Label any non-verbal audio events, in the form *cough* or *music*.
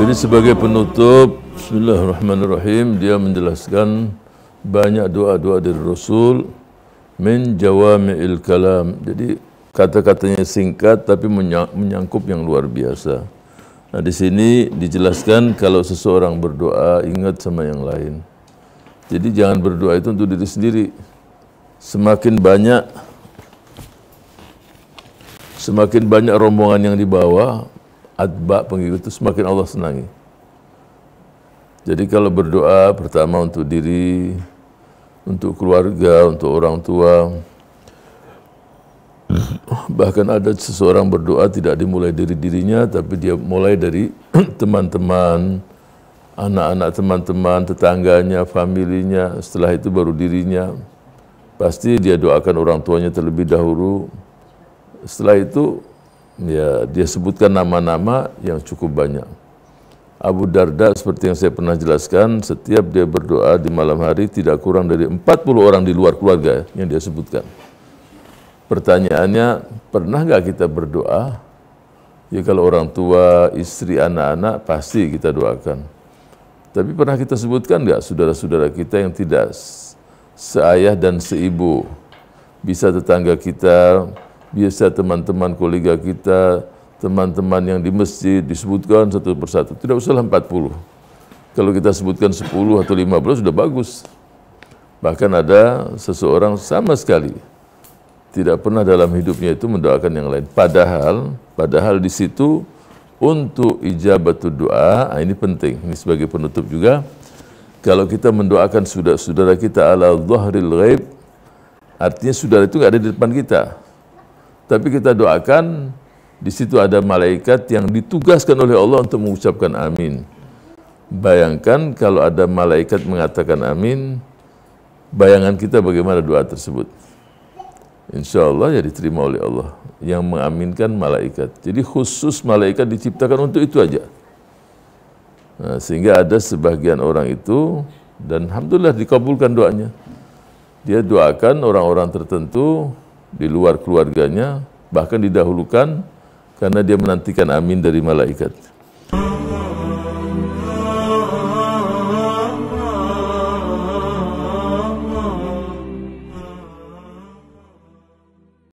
Jadi sebagai penutup Bismillahirrahmanirrahim dia menjelaskan banyak doa-doa dari Rasul min jawami'il kalam. Jadi kata-katanya singkat tapi menyangkup yang luar biasa. Nah di sini dijelaskan kalau seseorang berdoa ingat sama yang lain. Jadi jangan berdoa itu untuk diri sendiri. Semakin banyak semakin banyak rombongan yang dibawa, adba pengikut itu semakin Allah senangi. Jadi kalau berdoa pertama untuk diri, untuk keluarga, untuk orang tua, bahkan ada seseorang berdoa tidak dimulai dari dirinya, tapi dia mulai dari *clears throat* teman-teman, anak-anak teman-teman, tetangganya, familinya, setelah itu baru dirinya. Pasti dia doakan orang tuanya terlebih dahulu. Setelah itu ya dia sebutkan nama-nama yang cukup banyak. Abu Darda seperti yang saya pernah jelaskan, setiap dia berdoa di malam hari tidak kurang dari 40 orang di luar keluarga yang dia sebutkan. Pertanyaannya, pernah nggak kita berdoa? Ya kalau orang tua, istri, anak-anak pasti kita doakan. Tapi pernah kita sebutkan nggak saudara-saudara kita yang tidak seayah dan seibu? Bisa tetangga kita, biasa teman-teman kolega kita, teman-teman yang di masjid disebutkan satu persatu. Tidak usah 40. Kalau kita sebutkan 10 atau 15 sudah bagus. Bahkan ada seseorang sama sekali tidak pernah dalam hidupnya itu mendoakan yang lain. Padahal, padahal di situ untuk ijabat doa, ah, ini penting. Ini sebagai penutup juga. Kalau kita mendoakan saudara-saudara kita ala dhahril ghaib, artinya saudara itu nggak ada di depan kita tapi kita doakan di situ ada malaikat yang ditugaskan oleh Allah untuk mengucapkan amin. Bayangkan kalau ada malaikat mengatakan amin, bayangan kita bagaimana doa tersebut. Insya Allah ya diterima oleh Allah yang mengaminkan malaikat. Jadi khusus malaikat diciptakan untuk itu aja. Nah, sehingga ada sebagian orang itu dan alhamdulillah dikabulkan doanya. Dia doakan orang-orang tertentu di luar keluarganya, bahkan didahulukan karena dia menantikan amin dari malaikat.